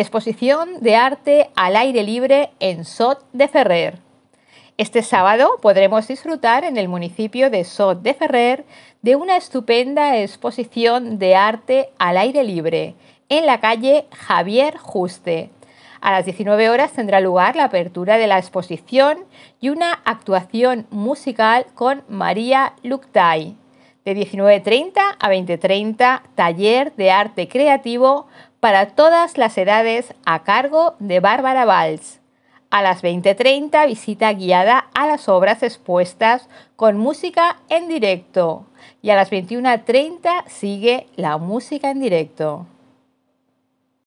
exposición de arte al aire libre en Sot de Ferrer. Este sábado podremos disfrutar en el municipio de Sot de Ferrer de una estupenda exposición de arte al aire libre en la calle Javier Juste. A las 19 horas tendrá lugar la apertura de la exposición y una actuación musical con María Luctay de 19.30 a 20.30, taller de arte creativo para todas las edades a cargo de Bárbara Valls. A las 20.30 visita guiada a las obras expuestas con música en directo. Y a las 21.30 sigue la música en directo.